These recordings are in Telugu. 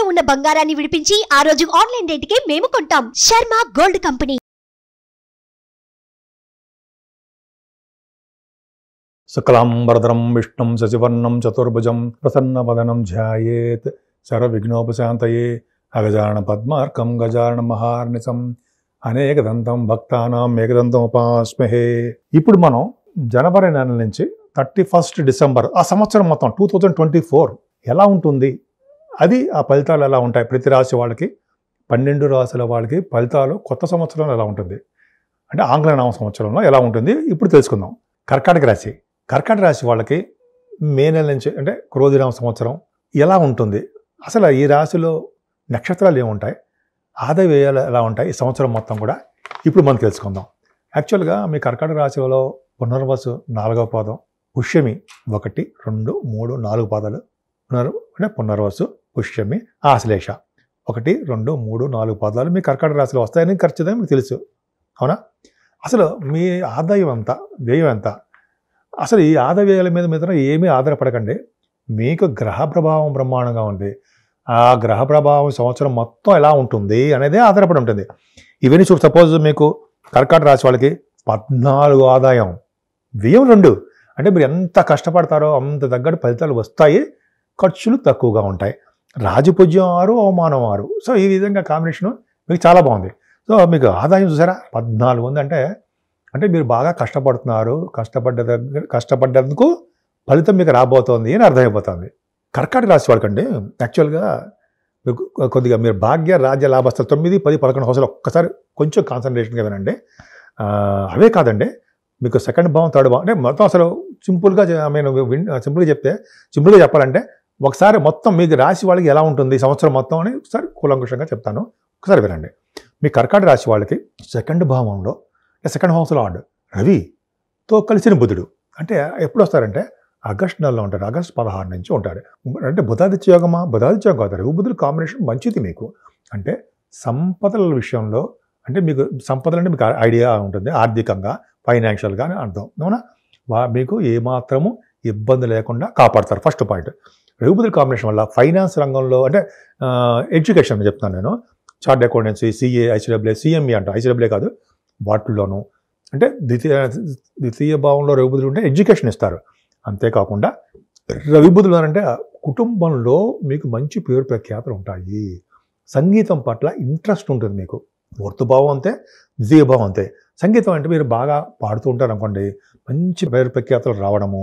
తాకట్టులో ఉన్న బంగారాన్ని విడిపించి ఆ రోజు ఆన్లైన్ రేటుకే మేము కొంటాం శర్మ గోల్డ్ కంపెనీ శుక్లాంబరధరం విష్ణుం శశివర్ణం చతుర్భుజం ప్రసన్నవదనం ధ్యాయేత్ సర్వవిఘ్నోపశాంతయే అగజాన పద్మార్కం గజాన మహార్నిసం దంతం భక్తానం ఏకదంతం ఉపాస్మహే ఇప్పుడు మనం జనవరి నెల నుంచి థర్టీ ఫస్ట్ డిసెంబర్ ఆ సంవత్సరం మొత్తం టూ థౌజండ్ ట్వంటీ ఫోర్ ఎలా ఉంటుంది అది ఆ ఫలితాలు ఎలా ఉంటాయి ప్రతి రాశి వాళ్ళకి పన్నెండు రాశుల వాళ్ళకి ఫలితాలు కొత్త సంవత్సరంలో ఎలా ఉంటుంది అంటే ఆంగ్ల నామ సంవత్సరంలో ఎలా ఉంటుంది ఇప్పుడు తెలుసుకుందాం కర్కాటక రాశి కర్కాటక రాశి వాళ్ళకి మే నెల నుంచి అంటే క్రోధినామ సంవత్సరం ఎలా ఉంటుంది అసలు ఈ రాశిలో నక్షత్రాలు ఏముంటాయి ఆదాయ వ్యయాలు ఎలా ఉంటాయి ఈ సంవత్సరం మొత్తం కూడా ఇప్పుడు మనం తెలుసుకుందాం యాక్చువల్గా మీ కర్కాటక రాశిలో పునర్వసు నాలుగవ పాదం ఉష్యమి ఒకటి రెండు మూడు నాలుగు పాదాలు పునర్ అంటే పునర్వసు పుష్యమి ఆశ్లేష ఒకటి రెండు మూడు నాలుగు పదాలు మీ కర్కాటక రాశిలో వస్తాయని ఖర్చుదని మీకు తెలుసు అవునా అసలు మీ ఆదాయం ఎంత వ్యయం ఎంత అసలు ఈ ఆదాయ వ్యయాల మీద మీద ఏమీ ఆధారపడకండి మీకు గ్రహ ప్రభావం బ్రహ్మాండంగా ఉంది ఆ గ్రహ ప్రభావం సంవత్సరం మొత్తం ఎలా ఉంటుంది అనేది ఆధారపడి ఉంటుంది ఇవన్నీ చూ సపోజ్ మీకు కర్కాటక రాశి వాళ్ళకి పద్నాలుగు ఆదాయం వ్యయం రెండు అంటే మీరు ఎంత కష్టపడతారో అంత తగ్గట్టు ఫలితాలు వస్తాయి ఖర్చులు తక్కువగా ఉంటాయి రాజపూజ్యం ఆరు అవమానం ఆరు సో ఈ విధంగా కాంబినేషన్ మీకు చాలా బాగుంది సో మీకు ఆదాయం చూసారా పద్నాలుగు ఉంది అంటే అంటే మీరు బాగా కష్టపడుతున్నారు కష్టపడ్డ దగ్గర కష్టపడ్డందుకు ఫలితం మీకు రాబోతోంది అని అర్థమైపోతుంది కర్కాటక రాశి వాళ్ళకండి యాక్చువల్గా మీకు కొద్దిగా మీరు భాగ్య రాజ్య లాభస్థలు తొమ్మిది పది పదకొండు హౌసలు ఒక్కసారి కొంచెం కాన్సన్ట్రేషన్గా వినండి అవే కాదండి మీకు సెకండ్ భావం థర్డ్ భావం అంటే మొత్తం అసలు సింపుల్గా నేను సింపుల్గా చెప్తే సింపుల్గా చెప్పాలంటే ఒకసారి మొత్తం మీది రాశి వాళ్ళకి ఎలా ఉంటుంది సంవత్సరం మొత్తం అని ఒకసారి కూలంకుషంగా చెప్తాను ఒకసారి వినండి మీ కర్కాటక రాశి వాళ్ళకి సెకండ్ భావంలో సెకండ్ హౌస్ లార్డ్ రవితో కలిసిన బుధుడు అంటే ఎప్పుడు వస్తారంటే ఆగస్టు నెలలో ఉంటారు ఆగస్టు పదహారు నుంచి ఉంటారు అంటే బుధాదిత్య యోగమా బుధాదిత్య యోగం కాదు రవి బుద్ధుడు కాంబినేషన్ మంచిది మీకు అంటే సంపదల విషయంలో అంటే మీకు సంపదలు అంటే మీకు ఐడియా ఉంటుంది ఆర్థికంగా ఫైనాన్షియల్గా అని అర్థం అవునా మీకు ఏమాత్రము ఇబ్బంది లేకుండా కాపాడతారు ఫస్ట్ పాయింట్ రఘుపతుల కాంబినేషన్ వల్ల ఫైనాన్స్ రంగంలో అంటే ఎడ్యుకేషన్ చెప్తాను నేను chart accountancy CA ICW CME అంట ఐసీడబ్ల్యూ కాదు వాటిల్లోనూ అంటే ద్వితీయ ద్వితీయ భావంలో రఘుబుధులు ఉంటే ఎడ్యుకేషన్ ఇస్తారు అంతేకాకుండా రవిబుధులు అంటే కుటుంబంలో మీకు మంచి పేరు ప్రఖ్యాతులు ఉంటాయి సంగీతం పట్ల ఇంట్రెస్ట్ ఉంటుంది మీకు భావం అంతే ద్వితీయ భావం అంతే సంగీతం అంటే మీరు బాగా పాడుతూ ఉంటారు అనుకోండి మంచి పేరు ప్రఖ్యాతలు రావడము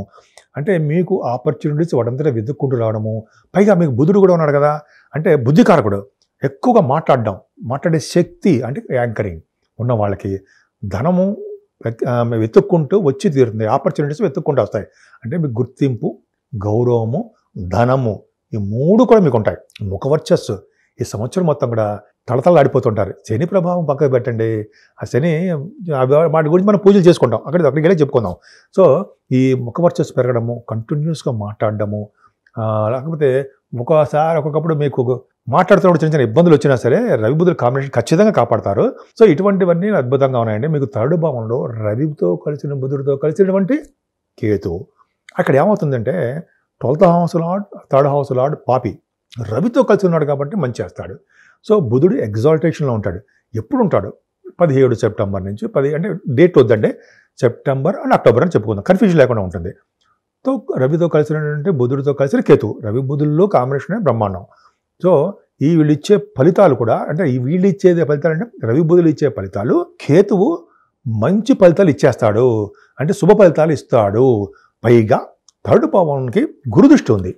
అంటే మీకు ఆపర్చునిటీస్ వాడంతటా వెతుక్కుంటూ రావడము పైగా మీకు బుధుడు కూడా ఉన్నాడు కదా అంటే బుద్ధికారకుడు ఎక్కువగా మాట్లాడడం మాట్లాడే శక్తి అంటే యాంకరింగ్ ఉన్న వాళ్ళకి ధనము వెతుక్కుంటూ వచ్చి తీరుతుంది ఆపర్చునిటీస్ వెతుక్కుంటూ వస్తాయి అంటే మీకు గుర్తింపు గౌరవము ధనము ఈ మూడు కూడా మీకు ఉంటాయి ముఖవర్చస్సు ఈ సంవత్సరం మొత్తం కూడా ఆడిపోతుంటారు శని ప్రభావం పక్కకు పెట్టండి ఆ శని వాటి గురించి మనం పూజలు చేసుకుంటాం అక్కడ అక్కడికి వెళ్ళి చెప్పుకుందాం సో ఈ ముఖ వర్చస్సు పెరగడము కంటిన్యూస్గా మాట్లాడడము లేకపోతే ఒక్కోసారి ఒక్కొక్కప్పుడు మీకు మాట్లాడుతున్నప్పుడు చిన్న చిన్న ఇబ్బందులు వచ్చినా సరే బుద్ధుల కాంబినేషన్ ఖచ్చితంగా కాపాడతారు సో ఇటువంటివన్నీ అద్భుతంగా ఉన్నాయండి మీకు థర్డ్ భావంలో రవితో కలిసిన బుధుడితో కలిసినటువంటి కేతు అక్కడ ఏమవుతుందంటే twelfth house lord third house lord పాపి రవితో కలిసి ఉన్నాడు కాబట్టి మంచి చేస్తాడు సో బుధుడు ఎగ్జాల్టేషన్లో ఉంటాడు ఎప్పుడు ఉంటాడు పదిహేడు సెప్టెంబర్ నుంచి పది అంటే డేట్ వద్దంటే సెప్టెంబర్ అండ్ అక్టోబర్ అని చెప్పుకుందాం కన్ఫ్యూజన్ లేకుండా ఉంటుంది సో రవితో కలిసి అంటే బుధుడితో కలిసిన కేతు రవి బుధుల్లో కాంబినేషనే బ్రహ్మాండం సో ఈ వీళ్ళు ఇచ్చే ఫలితాలు కూడా అంటే ఈ వీళ్ళు ఇచ్చేది ఫలితాలు అంటే రవి బుధులు ఇచ్చే ఫలితాలు కేతువు మంచి ఫలితాలు ఇచ్చేస్తాడు అంటే శుభ ఫలితాలు ఇస్తాడు పైగా థర్డ్ పవన్కి గురుదృష్టి ఉంది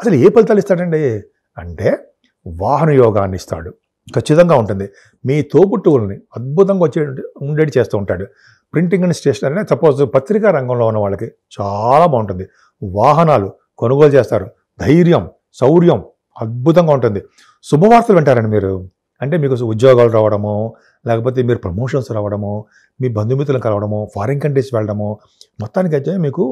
అసలు ఏ ఫలితాలు ఇస్తాడండి అంటే వాహన యోగాన్ని ఇస్తాడు ఖచ్చితంగా ఉంటుంది మీ తోబుట్టువుల్ని అద్భుతంగా వచ్చే ఉండేటి చేస్తూ ఉంటాడు ప్రింటింగ్ అండ్ స్టేషనరీ సపోజ్ పత్రికా రంగంలో ఉన్న వాళ్ళకి చాలా బాగుంటుంది వాహనాలు కొనుగోలు చేస్తారు ధైర్యం శౌర్యం అద్భుతంగా ఉంటుంది శుభవార్తలు వింటారండి మీరు అంటే మీకు ఉద్యోగాలు రావడము లేకపోతే మీరు ప్రమోషన్స్ రావడము మీ బంధుమిత్రులను కలవడము ఫారిన్ కంట్రీస్ వెళ్ళడము మొత్తానికి అయితే మీకు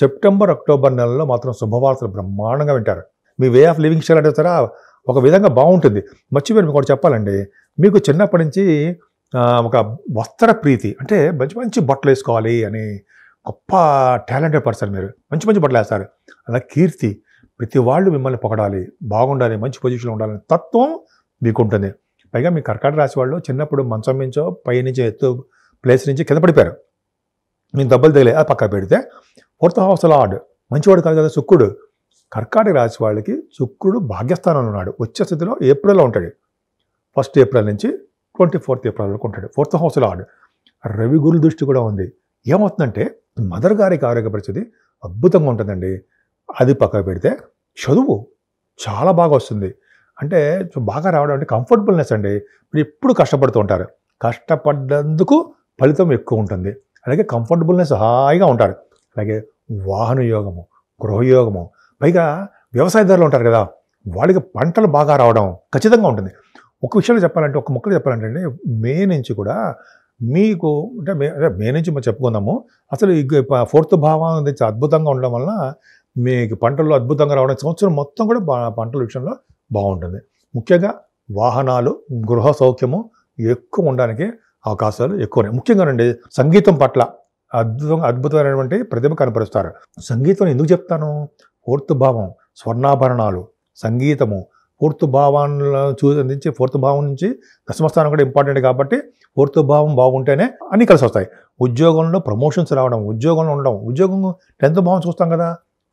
సెప్టెంబర్ అక్టోబర్ నెలలో మాత్రం శుభవార్తలు బ్రహ్మాండంగా వింటారు మీ వే ఆఫ్ లివింగ్ స్టైల్ అంటే ఒక విధంగా బాగుంటుంది మర్చిపోయిన మీకు చెప్పాలండి మీకు చిన్నప్పటి నుంచి ఒక వస్త్ర ప్రీతి అంటే మంచి మంచి బట్టలు వేసుకోవాలి అని గొప్ప టాలెంటెడ్ పర్సన్ మీరు మంచి మంచి బట్టలు వేస్తారు అలా కీర్తి ప్రతి వాళ్ళు మిమ్మల్ని పొగడాలి బాగుండాలి మంచి పొజిషన్లో ఉండాలని తత్వం మీకు ఉంటుంది పైగా మీ కర్కాటక రాశి వాళ్ళు చిన్నప్పుడు మంచం నుంచో పై నుంచి ఎత్తు ప్లేస్ నుంచి కింద పడిపోయారు మేము దెబ్బలు తగిలే అది పక్క పెడితే ఫోర్త్ హౌస్ లాడ్ మంచివాడు కాదు కదా శుక్రుడు కర్కాటక రాశి వాళ్ళకి శుక్రుడు భాగ్యస్థానంలో ఉన్నాడు వచ్చే స్థితిలో ఏప్రిల్లో ఉంటాడు ఫస్ట్ ఏప్రిల్ నుంచి ట్వంటీ ఫోర్త్ ఏప్రిల్ వరకు ఉంటాడు ఫోర్త్ హౌస్లో ఆడు రవి గురు దృష్టి కూడా ఉంది ఏమవుతుందంటే మదర్ గారికి ఆరోగ్య పరిస్థితి అద్భుతంగా ఉంటుందండి అది పక్కకు పెడితే చదువు చాలా బాగా వస్తుంది అంటే బాగా రావడం అంటే కంఫర్టబుల్నెస్ అండి మీరు ఎప్పుడు కష్టపడుతూ ఉంటారు కష్టపడ్డందుకు ఫలితం ఎక్కువ ఉంటుంది అలాగే కంఫర్టబుల్నెస్ హాయిగా ఉంటారు అలాగే వాహన యోగము గృహయోగము పైగా వ్యవసాయదారులు ఉంటారు కదా వాళ్ళకి పంటలు బాగా రావడం ఖచ్చితంగా ఉంటుంది ఒక విషయంలో చెప్పాలంటే ఒక మొక్కలు చెప్పాలంటే మే నుంచి కూడా మీకు అంటే మే అంటే మే నుంచి మేము చెప్పుకుందాము అసలు ఈ ఫోర్త్ భావం అద్భుతంగా ఉండడం వలన మీకు పంటల్లో అద్భుతంగా రావడం సంవత్సరం మొత్తం కూడా పంటల విషయంలో బాగుంటుంది ముఖ్యంగా వాహనాలు గృహ సౌఖ్యము ఎక్కువ ఉండడానికి అవకాశాలు ఎక్కువనే ముఖ్యంగా అండి సంగీతం పట్ల అద్భుతం అద్భుతమైనటువంటి ప్రతిభ కనపరుస్తారు సంగీతం ఎందుకు చెప్తాను పూర్తభావం స్వర్ణాభరణాలు సంగీతము పూర్తభావాలను చూ అందించి భావం నుంచి దశమస్థానం కూడా ఇంపార్టెంట్ కాబట్టి భావం బాగుంటేనే అన్నీ కలిసి వస్తాయి ఉద్యోగంలో ప్రమోషన్స్ రావడం ఉద్యోగంలో ఉండడం ఉద్యోగం టెన్త్ భావం చూస్తాం కదా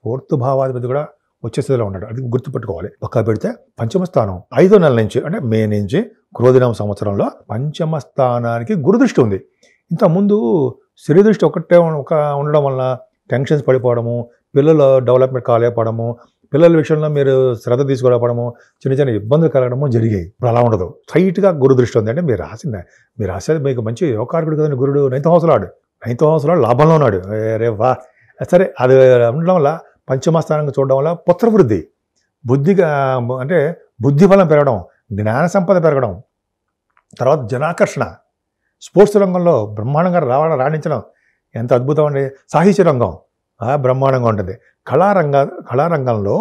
పూర్తి భావాధిపతి కూడా వచ్చే స్థితిలో ఉన్నాడు అది గుర్తుపెట్టుకోవాలి పక్క పెడితే పంచమ స్థానం ఐదో నెల నుంచి అంటే మే నుంచి క్రోధిన సంవత్సరంలో పంచమ స్థానానికి గురుదృష్టి ఉంది ఇంతకుముందు దృష్టి ఒకటే ఒక ఉండడం వల్ల టెన్షన్స్ పడిపోవడము పిల్లలు డెవలప్మెంట్ కాలేకపోవడము పిల్లల విషయంలో మీరు శ్రద్ధ తీసుకోలేకపోవడము చిన్న చిన్న ఇబ్బందులు కలగడము జరిగాయి ఇప్పుడు అలా ఉండదు టైట్గా గురు దృష్టి ఉంది అంటే మీరు రాసింది మీరు రాసేది మీకు మంచి యోగార్కుడు కదండి గురుడు నైతం హౌస్లో ఆడు నైన్త్ హౌస్లో లాభంలో ఉన్నాడు రే వా సరే అది ఉండడం వల్ల పంచమస్థానంగా చూడడం వల్ల పుత్రవృద్ధి బుద్ధిగా అంటే బుద్ధి బలం పెరగడం జ్ఞాన సంపద పెరగడం తర్వాత జనాకర్షణ స్పోర్ట్స్ రంగంలో బ్రహ్మాండంగా రావడం రాణించడం ఎంత అద్భుతం అండి సాహిత్య రంగం బ్రహ్మాండంగా ఉంటుంది కళారంగ కళారంగంలో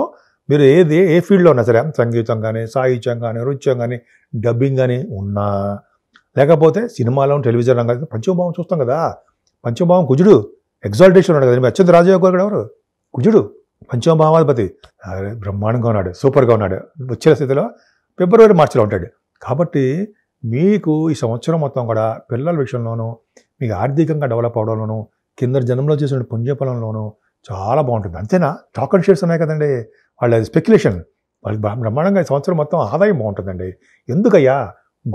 మీరు ఏది ఏ ఫీల్డ్లో ఉన్నా సరే సంగీతం కానీ సాహిత్యం కానీ నృత్యం కానీ డబ్బింగ్ కానీ ఉన్నా లేకపోతే సినిమాలో టెలివిజన్ రంగం పంచమభావం చూస్తాం కదా పంచమభావం కుజుడు ఎగ్జాల్టేషన్ ఉన్నాడు కదా అత్యంత రాజయోగ కూడా ఎవరు కుజుడు పంచమభావాధిపతి బ్రహ్మాండంగా ఉన్నాడు సూపర్గా ఉన్నాడు వచ్చిన స్థితిలో ఫిబ్రవరి మార్చిలో ఉంటాడు కాబట్టి మీకు ఈ సంవత్సరం మొత్తం కూడా పిల్లల విషయంలోనూ మీకు ఆర్థికంగా డెవలప్ అవడంలోనూ కింద జనంలో చేసిన పుణ్యఫలంలోనూ చాలా బాగుంటుంది అంతేనా టాక్ అండ్ షేర్స్ ఉన్నాయి కదండి వాళ్ళ స్పెక్యులేషన్ వాళ్ళకి బ్రహ్మాండంగా సంవత్సరం మొత్తం ఆదాయం బాగుంటుందండి ఎందుకయ్యా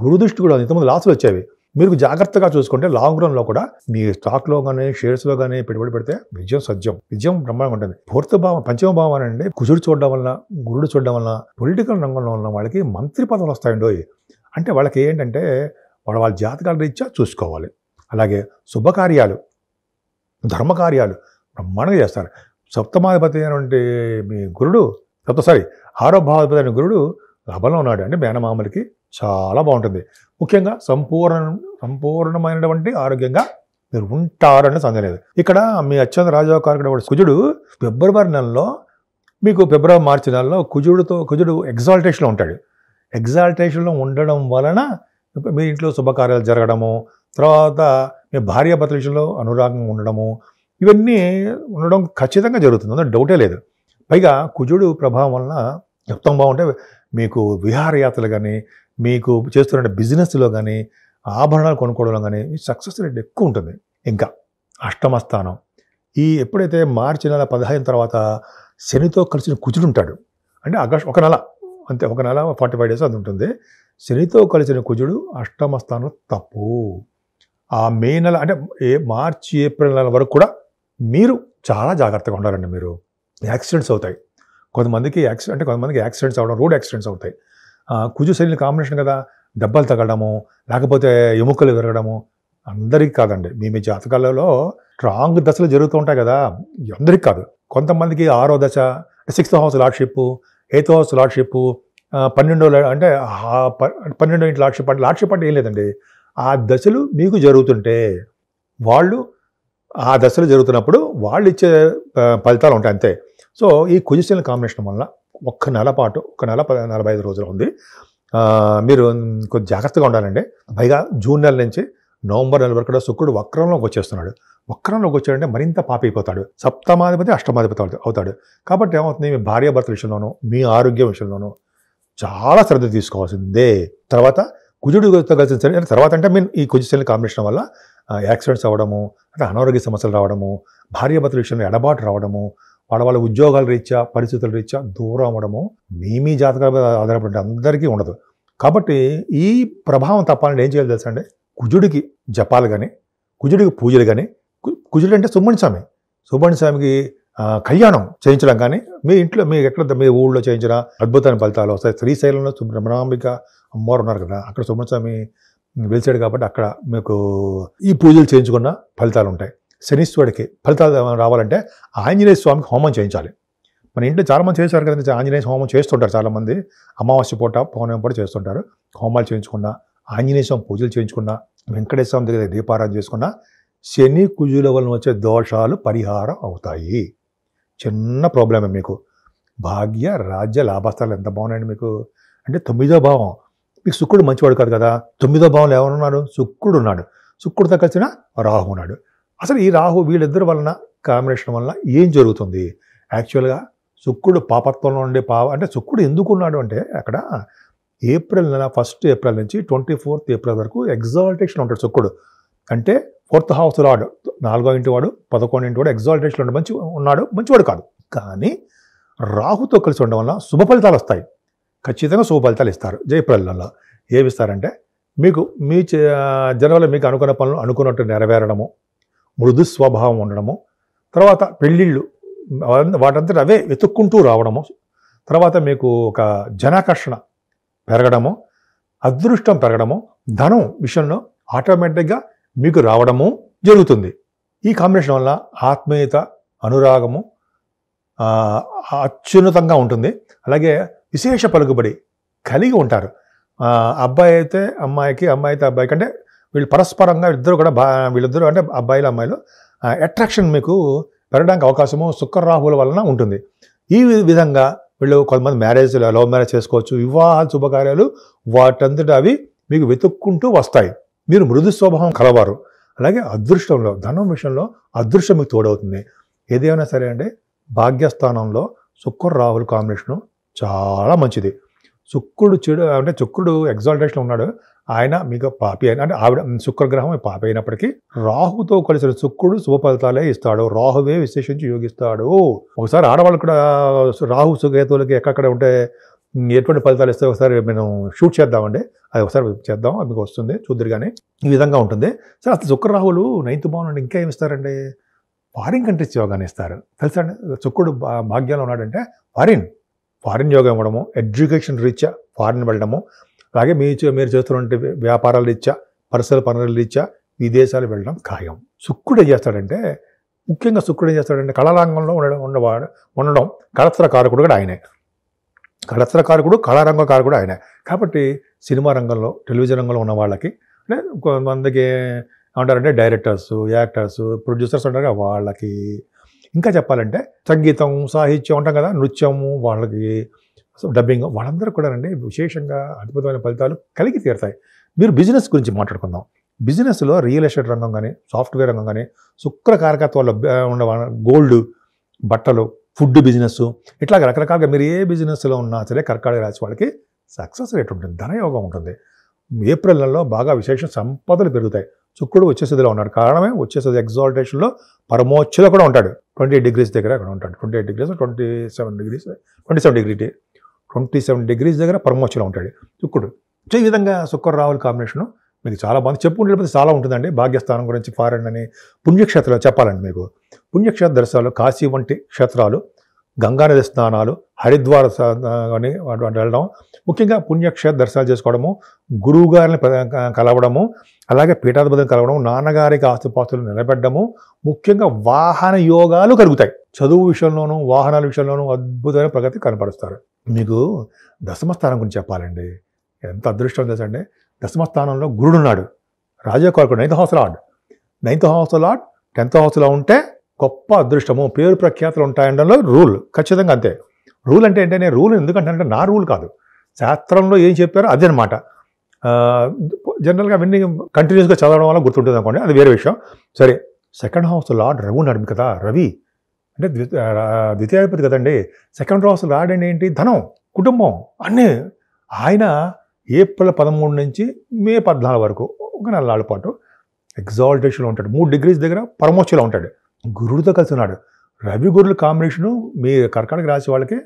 గురుదృష్టి కూడా ఇంతకుముందు లాసులు వచ్చేవి మీరు జాగ్రత్తగా చూసుకుంటే లాంగ్ రన్లో కూడా మీ స్టాక్లో కానీ షేర్స్లో కానీ పెట్టుబడి పెడితే విజయం సజ్జం విజయం బ్రహ్మాండంగా ఉంటుంది పూర్త భావం పంచమ భావం అంటే కుజుడు చూడడం వలన గురుడు చూడడం వలన పొలిటికల్ రంగంలో ఉన్న వాళ్ళకి మంత్రి పదవులు వస్తాయండి అంటే వాళ్ళకి ఏంటంటే వాళ్ళ వాళ్ళ జాతకాల రీత్యా చూసుకోవాలి అలాగే శుభకార్యాలు ధర్మకార్యాలు బ్రహ్మాండంగా చేస్తారు సప్తమాధిపతి అయినటువంటి మీ గురుడు సప్త సారీ ఆరో భావాధిపతి అయిన గురుడు లభలో ఉన్నాడు అంటే మేనమామలకి చాలా బాగుంటుంది ముఖ్యంగా సంపూర్ణ సంపూర్ణమైనటువంటి ఆరోగ్యంగా మీరు ఉంటారని సందేహం లేదు ఇక్కడ మీ అత్యంత కారు కుజుడు ఫిబ్రవరి నెలలో మీకు ఫిబ్రవరి మార్చి నెలలో కుజుడుతో కుజుడు ఎగ్జాల్టేషన్లో ఉంటాడు ఎగ్జాల్టేషన్లో ఉండడం వలన మీ ఇంట్లో శుభకార్యాలు జరగడము తర్వాత భార్యాభర్తల విషయంలో అనురాగం ఉండడము ఇవన్నీ ఉండడం ఖచ్చితంగా జరుగుతుంది అందులో డౌటే లేదు పైగా కుజుడు ప్రభావం వలన చెప్తాం బాగుంటే మీకు విహారయాత్రలు కానీ మీకు చేస్తున్న బిజినెస్లో కానీ ఆభరణాలు కొనుక్కోవడంలో కానీ సక్సెస్ రేట్ ఎక్కువ ఉంటుంది ఇంకా అష్టమస్థానం ఈ ఎప్పుడైతే మార్చి నెల పదహైదు తర్వాత శనితో కలిసిన కుజుడు ఉంటాడు అంటే ఆగస్ట్ ఒక నెల అంతే ఒక నెల ఫార్టీ ఫైవ్ డేస్ అది ఉంటుంది శనితో కలిసిన కుజుడు అష్టమస్థానం తప్పు ఆ మే నెల అంటే ఏ మార్చి ఏప్రిల్ నెల వరకు కూడా మీరు చాలా జాగ్రత్తగా ఉండాలండి మీరు యాక్సిడెంట్స్ అవుతాయి కొంతమందికి యాక్సిడెంట్ అంటే కొంతమందికి యాక్సిడెంట్స్ అవడం రోడ్ యాక్సిడెంట్స్ అవుతాయి కుజు శైలి కాంబినేషన్ కదా దెబ్బలు తగ్గడము లేకపోతే ఎముకలు విరగడము అందరికీ కాదండి మీ మీ జాతకాలలో స్ట్రాంగ్ దశలు జరుగుతూ ఉంటాయి కదా అందరికీ కాదు కొంతమందికి ఆరో దశ sixth house lordship eighth house lordship పన్నెండో అంటే పన్నెండో ఇంటి లార్డ్షిప్ అంటే లార్డ్షిప్ అంటే ఏం లేదండి ఆ దశలు మీకు జరుగుతుంటే వాళ్ళు ఆ దశలు జరుగుతున్నప్పుడు వాళ్ళు ఇచ్చే ఫలితాలు ఉంటాయి అంతే సో ఈ కుజిశీల కాంబినేషన్ వల్ల ఒక్క నెల పాటు ఒక నెల నలభై ఐదు రోజులు ఉంది మీరు కొద్ది జాగ్రత్తగా ఉండాలండి పైగా జూన్ నెల నుంచి నవంబర్ నెల వరకు కూడా శుక్రుడు వక్రంలోకి వచ్చేస్తున్నాడు వక్రంలోకి వచ్చాడంటే మరింత పాపైపోతాడు సప్తమాధిపతి అష్టమాధిపతి అవుతాడు కాబట్టి ఏమవుతుంది మీ భార్యాభర్తల విషయంలోనూ మీ ఆరోగ్యం విషయంలోనూ చాలా శ్రద్ధ తీసుకోవాల్సిందే తర్వాత కుజుడితో కలిసి శని తర్వాత అంటే మీన్ ఈ కుజు శని కాంబినేషన్ వల్ల యాక్సిడెంట్స్ అవ్వడము అంటే అనారోగ్య సమస్యలు రావడము భార్యాభర్తల విషయంలో ఎడబాటు రావడము వాళ్ళ వాళ్ళ ఉద్యోగాల రీత్యా పరిస్థితుల రీత్యా దూరం అవ్వడము మీ మీ జాతకాల మీద ఆధారపడి అందరికీ ఉండదు కాబట్టి ఈ ప్రభావం తప్పాలంటే ఏం చేయాలి తెలుసు అంటే కుజుడికి జపాలు కానీ కుజుడికి పూజలు కానీ కుజుడు అంటే సుబ్బండి స్వామి సుబ్బండి స్వామికి కళ్యాణం చేయించడం కానీ మీ ఇంట్లో మీ ఎక్కడ మీ ఊళ్ళో చేయించిన అద్భుతమైన ఫలితాలు వస్తాయి శ్రీశైలంలో సుబ్రహ్మణాంబిక అమ్మవారు ఉన్నారు కదా అక్కడ సుబ్రహ్మణ్యస్వామి వెలిచాడు కాబట్టి అక్కడ మీకు ఈ పూజలు చేయించుకున్న ఫలితాలు ఉంటాయి శనిశ్వరుడికి ఫలితాలు రావాలంటే ఆంజనేయ స్వామికి హోమం చేయించాలి మన ఇంట్లో చాలామంది చేస్తారు కదా ఆంజనేయ హోమం చేస్తుంటారు చాలామంది అమావాస్య పూట పౌర్ణమి పూట చేస్తుంటారు హోమాలు చేయించుకున్న ఆంజనేయ స్వామి పూజలు చేయించుకున్న వెంకటేశ్వర స్వామి దగ్గర దీపారాధన చేసుకున్న శని కుజుల వలన వచ్చే దోషాలు పరిహారం అవుతాయి చిన్న ప్రాబ్లమే మీకు భాగ్య రాజ్య లాభస్థాలు ఎంత బాగున్నాయండి మీకు అంటే తొమ్మిదో భావం మీకు శుక్రుడు మంచివాడు కాదు కదా తొమ్మిదో భావంలో ఉన్నాడు శుక్రుడు ఉన్నాడు శుక్రుడితో కలిసిన రాహు ఉన్నాడు అసలు ఈ రాహు వీళ్ళిద్దరి వలన కాంబినేషన్ వలన ఏం జరుగుతుంది యాక్చువల్గా శుక్రుడు పాపత్వంలో ఉండే పాప అంటే శుక్రుడు ఎందుకున్నాడు అంటే అక్కడ ఏప్రిల్ నెల ఫస్ట్ ఏప్రిల్ నుంచి ట్వంటీ ఫోర్త్ ఏప్రిల్ వరకు ఎగ్జాల్టేషన్ ఉంటాడు శుక్రుడు అంటే ఫోర్త్ హౌస్ రాడు నాలుగో ఇంటి వాడు పదకొండు ఇంటి వాడు ఎగ్జాల్టేషన్ ఉండే మంచి ఉన్నాడు మంచివాడు కాదు కానీ రాహుతో కలిసి ఉండడం వల్ల శుభ ఫలితాలు వస్తాయి ఖచ్చితంగా శుభ ఫలితాలు ఇస్తారు జయప్రల్లంలో ఏమి ఇస్తారంటే మీకు మీ జనవల్ల మీకు అనుకున్న పనులు అనుకున్నట్టు నెరవేరడము మృదు స్వభావం ఉండడము తర్వాత పెళ్ళిళ్ళు వాటంతా అవే వెతుక్కుంటూ రావడము తర్వాత మీకు ఒక జనాకర్షణ పెరగడము అదృష్టం పెరగడము ధనం విషయంలో ఆటోమేటిక్గా మీకు రావడము జరుగుతుంది ఈ కాంబినేషన్ వల్ల ఆత్మీయత అనురాగము అత్యున్నతంగా ఉంటుంది అలాగే విశేష పలుకుబడి కలిగి ఉంటారు అబ్బాయి అయితే అమ్మాయికి అమ్మాయి అయితే అబ్బాయి కంటే వీళ్ళు పరస్పరంగా ఇద్దరు కూడా బా వీళ్ళిద్దరు అంటే అబ్బాయిలు అమ్మాయిలు అట్రాక్షన్ మీకు పెరగడానికి అవకాశము రాహువుల వలన ఉంటుంది ఈ విధంగా వీళ్ళు కొంతమంది మ్యారేజ్ లవ్ మ్యారేజ్ చేసుకోవచ్చు వివాహాలు శుభకార్యాలు వాటంతటా అవి మీకు వెతుక్కుంటూ వస్తాయి మీరు మృదు స్వభావం కలవారు అలాగే అదృష్టంలో ధనం విషయంలో అదృష్టం మీకు తోడవుతుంది ఏదేమైనా సరే అంటే భాగ్యస్థానంలో శుక్రుడు రాహుల్ కాంబినేషను చాలా మంచిది శుక్రుడు చెడు అంటే శుక్రుడు ఎగ్జాల్టేషన్లో ఉన్నాడు ఆయన మీకు పాపి అయిన అంటే ఆవిడ శుక్రగ్రహం పాపి అయినప్పటికీ రాహుతో కలిసిన శుక్రుడు శుభ ఫలితాలే ఇస్తాడు రాహువే విశేషించి యోగిస్తాడు ఒకసారి ఆడవాళ్ళు కూడా రాహు సుఖేతువులకి ఎక్కడ ఉంటే ఎటువంటి ఫలితాలు ఇస్తే ఒకసారి మేము షూట్ చేద్దామండి అది ఒకసారి చేద్దాం అది మీకు వస్తుంది కానీ ఈ విధంగా ఉంటుంది సార్ అసలు శుక్రరాహులు నైన్త్ భావం ఇంకా ఏమి ఇస్తారండి ఫారిన్ కంట్రీస్ యోగాని ఇస్తారు తెలుసా అండి శుక్రుడు భాగ్యంలో ఉన్నాడంటే ఫారిన్ ఫారిన్ యోగా ఇవ్వడము ఎడ్యుకేషన్ రీత్యా ఫారిన్ వెళ్ళడము అలాగే మీ మీరు చేస్తున్నటువంటి వ్యాపారాల రీత్యా పరిసర పనుల రీత్యా విదేశాలు వెళ్ళడం ఖాయం శుక్రుడు ఏం చేస్తాడంటే ముఖ్యంగా శుక్రుడు ఏం చేస్తాడంటే కళారంగంలో ఉండడం ఉండవాడు ఉండడం కళత్ర కారకుడు కూడా ఆయనే కళత్రకారుడు కళారంగకారుడు ఆయనే కాబట్టి సినిమా రంగంలో టెలివిజన్ రంగంలో ఉన్న వాళ్ళకి అంటే కొంతమందికి ఏమంటారంటే డైరెక్టర్స్ యాక్టర్స్ ప్రొడ్యూసర్స్ ఉంటారు వాళ్ళకి ఇంకా చెప్పాలంటే సంగీతం సాహిత్యం ఉంటాం కదా నృత్యము వాళ్ళకి డబ్బింగ్ వాళ్ళందరూ కూడానండి విశేషంగా అద్భుతమైన ఫలితాలు కలిగి తీరుతాయి మీరు బిజినెస్ గురించి మాట్లాడుకుందాం బిజినెస్లో రియల్ ఎస్టేట్ రంగం కానీ సాఫ్ట్వేర్ రంగం కానీ శుక్ర కారకత్వాలు ఉండే గోల్డ్ బట్టలు ఫుడ్ బిజినెస్ ఇట్లా రకరకాలుగా మీరు ఏ బిజినెస్లో ఉన్నా సరే కర్కాడక రాశి వాళ్ళకి సక్సెస్ రేట్ ఉంటుంది ధనయోగం ఉంటుంది ఏప్రిల్ నెలలో బాగా విశేష సంపదలు పెరుగుతాయి శుక్రుడు వచ్చే స్థితిలో ఉన్నాడు కారణమే వచ్చేసేది ఎగ్జాల్టేషన్లో పరమోచ్చలో కూడా ఉంటాడు ట్వంటీ డిగ్రీస్ దగ్గర అక్కడ ఉంటాడు twenty eight degrees twenty seven degrees twenty seven degree twenty seven degrees దగ్గర పరమోచ్చలో ఉంటాడు శుక్రుడు సో ఈ విధంగా శుక్ర రావుల కాంబినేషను మీకు చాలా బాగుంది చెప్పుకుంటే చాలా ఉంటుందండి భాగ్యస్థానం గురించి ఫారెన్ అని పుణ్యక్షేత్రాలు చెప్పాలండి మీకు పుణ్యక్షేత్ర దర్శనాలు కాశీ వంటి క్షేత్రాలు గంగానది స్నానాలు హరిద్వార వెళ్ళడం ముఖ్యంగా పుణ్యక్షేత్ర దర్శనాలు చేసుకోవడము గురువుగారిని కలవడము అలాగే పీఠాధిపతిని కలవడము నాన్నగారికి ఆస్తిపాస్తులు నిలబెట్టడము ముఖ్యంగా వాహన యోగాలు కలుగుతాయి చదువు విషయంలోనూ వాహనాల విషయంలోనూ అద్భుతమైన ప్రగతి కనపరుస్తారు మీకు దశమ స్థానం గురించి చెప్పాలండి ఎంత అదృష్టం తెలుసండి దశమ స్థానంలో గురుడున్నాడు కొరకు ninth house lord ninth house lord tenth హౌస్లో ఉంటే గొప్ప అదృష్టము పేరు ప్రఖ్యాతులు ఉంటాయనడంలో రూల్ ఖచ్చితంగా అంతే రూల్ అంటే ఏంటంటే రూల్ ఎందుకంటే నా రూల్ కాదు శాస్త్రంలో ఏం చెప్పారో అనమాట జనరల్గా అవన్నీ కంటిన్యూస్గా చదవడం వల్ల గుర్తుంటుంది అనుకోండి అది వేరే విషయం సరే సెకండ్ హౌస్ లార్డ్ రవి ఉన్నాడు కదా రవి అంటే ద్వితీయాధిపతి కదండి సెకండ్ హౌస్ లార్డ్ అంటే ఏంటి ధనం కుటుంబం అన్నీ ఆయన ఏప్రిల్ పదమూడు నుంచి మే పద్నాలుగు వరకు ఒక నెలల పాటు ఎగ్జాల్టేషన్లో ఉంటాడు మూడు డిగ్రీస్ దగ్గర పరమోచ్చలో ఉంటాడు గురుడితో కలిసి ఉన్నాడు రవి గురుల కాంబినేషను మీ కర్కాటక రాశి వాళ్ళకి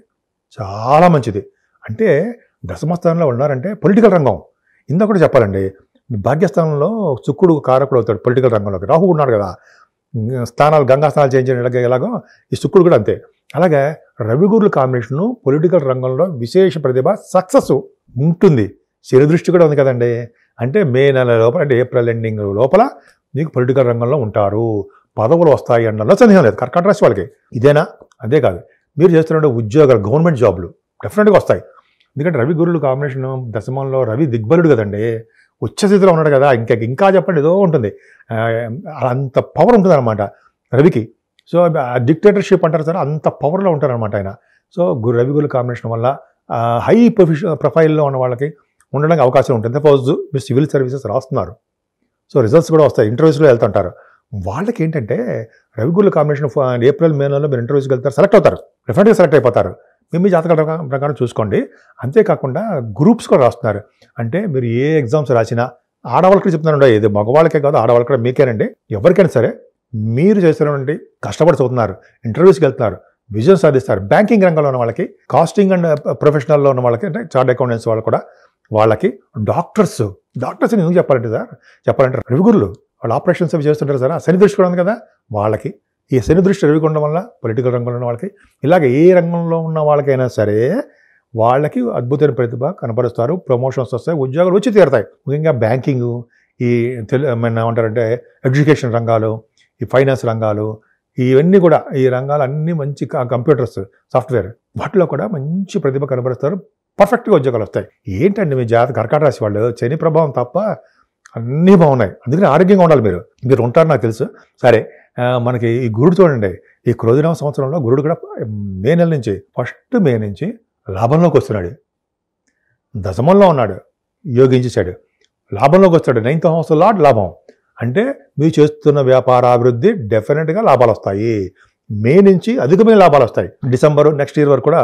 చాలా మంచిది అంటే దశమస్థానంలో ఉన్నారంటే పొలిటికల్ రంగం ఇందా కూడా చెప్పాలండి భాగ్యస్థానంలో శుక్రుడు కారకుడు అవుతాడు పొలిటికల్ రంగంలోకి రాహు ఉన్నాడు కదా స్థానాలు గంగా స్నానాలు చేయించిన ఎలాగో ఈ శుక్రుడు కూడా అంతే అలాగే రవిగురుల కాంబినేషను పొలిటికల్ రంగంలో విశేష ప్రతిభ సక్సెస్ ఉంటుంది దృష్టి కూడా ఉంది కదండి అంటే మే నెల లోపల అంటే ఏప్రిల్ ఎండింగ్ లోపల మీకు పొలిటికల్ రంగంలో ఉంటారు పదవులు వస్తాయి అనడంలో సందేహం లేదు కర్కాటక రాశి వాళ్ళకి ఇదేనా అదే కాదు మీరు చేస్తున్న ఉద్యోగాలు గవర్నమెంట్ జాబ్లు డెఫినెట్గా వస్తాయి ఎందుకంటే రవి గురులు కాంబినేషన్ దశమంలో రవి దిగ్బలుడు కదండి ఉచ్చ స్థితిలో ఉన్నాడు కదా ఇంకా ఇంకా చెప్పండి ఏదో ఉంటుంది అంత పవర్ అనమాట రవికి సో డిక్టేటర్షిప్ అంటారు సార్ అంత పవర్లో ఉంటారనమాట ఆయన సో గురు రవి గురుల కాంబినేషన్ వల్ల హై ప్రొఫెషన్ ప్రొఫైల్లో ఉన్న వాళ్ళకి ఉండడానికి అవకాశం ఉంటుంది సపోజ్ మీరు సివిల్ సర్వీసెస్ రాస్తున్నారు సో రిజల్ట్స్ కూడా వస్తాయి ఇంటర్వ్యూస్లో వెళ్తుంటారు వాళ్ళకి ఏంటంటే రవిగురుల కాంబినేషన్ ఏప్రిల్ మే నెలలో మీరు ఇంటర్వ్యూస్కి వెళ్తారు సెలెక్ట్ అవుతారు డెఫినెట్గా సెలెక్ట్ అయిపోతారు మీ మీ జాతకాల ప్రకారం చూసుకోండి అంతేకాకుండా గ్రూప్స్ కూడా రాస్తున్నారు అంటే మీరు ఏ ఎగ్జామ్స్ రాసినా ఆడవాళ్ళకి చెప్తున్నాను ఇది మగవాళ్ళకే కాదు ఆడవాళ్ళకి కూడా మీకేనండి ఎవరికైనా సరే మీరు చేస్తున్నటువంటి కష్టపడి చదువుతున్నారు ఇంటర్వ్యూస్కి వెళ్తున్నారు విజయం సాధిస్తారు బ్యాంకింగ్ రంగంలో ఉన్న వాళ్ళకి కాస్టింగ్ అండ్ ప్రొఫెషనల్లో ఉన్న వాళ్ళకి అంటే చార్ట్ అకౌంటెంట్స్ వాళ్ళు కూడా వాళ్ళకి డాక్టర్స్ డాక్టర్స్ ఎందుకు చెప్పాలంటే సార్ చెప్పాలంటే రవిగురులు వాళ్ళు ఆపరేషన్స్ అవి చేస్తుంటారు సార్ శని దృష్టి కూడా కదా వాళ్ళకి ఈ శని దృష్టి ఉండడం వల్ల పొలిటికల్ రంగంలో ఉన్న వాళ్ళకి ఇలాగ ఏ రంగంలో ఉన్న వాళ్ళకైనా సరే వాళ్ళకి అద్భుతమైన ప్రతిభ కనపరుస్తారు ప్రమోషన్స్ వస్తాయి ఉద్యోగాలు వచ్చి తీరుతాయి ముఖ్యంగా బ్యాంకింగ్ ఈ తెలు ఏమంటారంటే ఎడ్యుకేషన్ రంగాలు ఈ ఫైనాన్స్ రంగాలు ఇవన్నీ కూడా ఈ రంగాలు అన్నీ మంచి కంప్యూటర్స్ సాఫ్ట్వేర్ వాటిలో కూడా మంచి ప్రతిభ కనబరుస్తారు పర్ఫెక్ట్గా ఉద్యోగాలు వస్తాయి ఏంటండి మీ జాతక కర్కాట రాశి వాళ్ళు శని ప్రభావం తప్ప అన్నీ బాగున్నాయి అందుకని ఆరోగ్యంగా ఉండాలి మీరు మీరు ఉంటారు నాకు తెలుసు సరే మనకి ఈ గురుడు చూడండి ఈ క్రోధినవ సంవత్సరంలో గురుడు కూడా మే నెల నుంచి ఫస్ట్ మే నుంచి లాభంలోకి వస్తున్నాడు దశమంలో ఉన్నాడు యోగించేశాడు లాభంలోకి వస్తాడు నైన్త్ హౌస్ లాడ్ లాభం అంటే మీరు చేస్తున్న వ్యాపార అభివృద్ధి డెఫినెట్గా లాభాలు వస్తాయి మే నుంచి అధికమైన లాభాలు వస్తాయి డిసెంబర్ నెక్స్ట్ ఇయర్ వరకు కూడా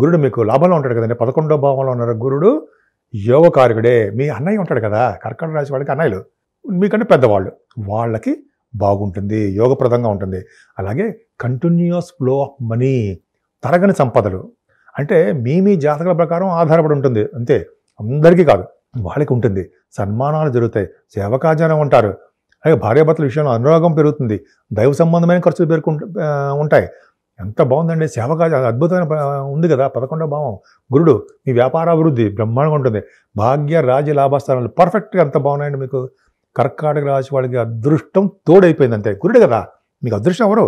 గురుడు మీకు లాభంలో ఉంటాడు కదండి పదకొండో భావంలో ఉన్న గురుడు యోగకారుకుడే మీ అన్నయ్య ఉంటాడు కదా కర్కట రాశి వాళ్ళకి అన్నయ్యలు మీకంటే పెద్దవాళ్ళు వాళ్ళకి బాగుంటుంది యోగప్రదంగా ఉంటుంది అలాగే కంటిన్యూస్ ఫ్లో ఆఫ్ మనీ తరగని సంపదలు అంటే మీ మీ జాతకాల ప్రకారం ఆధారపడి ఉంటుంది అంతే అందరికీ కాదు వాళ్ళకి ఉంటుంది సన్మానాలు జరుగుతాయి సేవకాజానం ఉంటారు అలాగే భార్యాభర్తల విషయంలో అనురాగం పెరుగుతుంది దైవ సంబంధమైన ఖర్చులు పేర్కొంటు ఉంటాయి ఎంత బాగుందండి సేవగా అద్భుతమైన ఉంది కదా పదకొండవ భావం గురుడు మీ వ్యాపార అభివృద్ధి బ్రహ్మాండంగా ఉంటుంది భాగ్య రాజ్య లాభస్థానాలు పర్ఫెక్ట్గా ఎంత బాగున్నాయండి మీకు కర్కాటక రాశి వాళ్ళకి అదృష్టం తోడైపోయింది అంతే గురుడే కదా మీకు అదృష్టం ఎవరు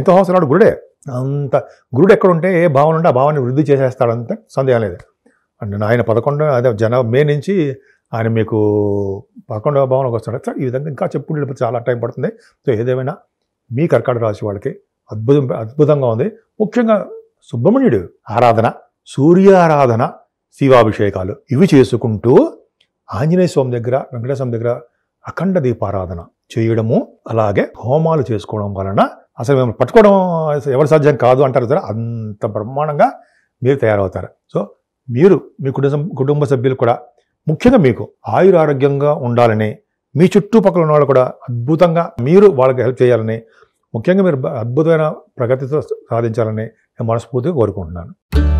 ఎంత హౌస్ రాడు గురుడే అంత గురుడు ఎక్కడ ఉంటే ఏ భావన ఉంటే ఆ భావాన్ని వృద్ధి చేసేస్తాడంత సందేహం లేదు అంటే ఆయన పదకొండు అదే జన మే నుంచి ఆయన మీకు పదకొండవ భావంలోకి వస్తాడు సార్ ఈ విధంగా ఇంకా చెప్పుకుంటే చాలా టైం పడుతుంది సో ఏదేమైనా మీ కర్కాటక రాశి వాళ్ళకి అద్భుతం అద్భుతంగా ఉంది ముఖ్యంగా సుబ్రహ్మణ్యుడు ఆరాధన సూర్య ఆరాధన శివాభిషేకాలు ఇవి చేసుకుంటూ ఆంజనేయ స్వామి దగ్గర వెంకటేశ్వర దగ్గర అఖండ దీపారాధన చేయడము అలాగే హోమాలు చేసుకోవడం వలన అసలు మేము పట్టుకోవడం ఎవరి సాధ్యం కాదు అంటారు కదా అంత బ్రహ్మాండంగా మీరు తయారవుతారు సో మీరు మీ కుటుంబ కుటుంబ సభ్యులు కూడా ముఖ్యంగా మీకు ఆరోగ్యంగా ఉండాలని మీ చుట్టుపక్కల ఉన్న వాళ్ళు కూడా అద్భుతంగా మీరు వాళ్ళకి హెల్ప్ చేయాలని ముఖ్యంగా మీరు అద్భుతమైన ప్రగతితో సాధించాలని నేను మనస్ఫూర్తిగా కోరుకుంటున్నాను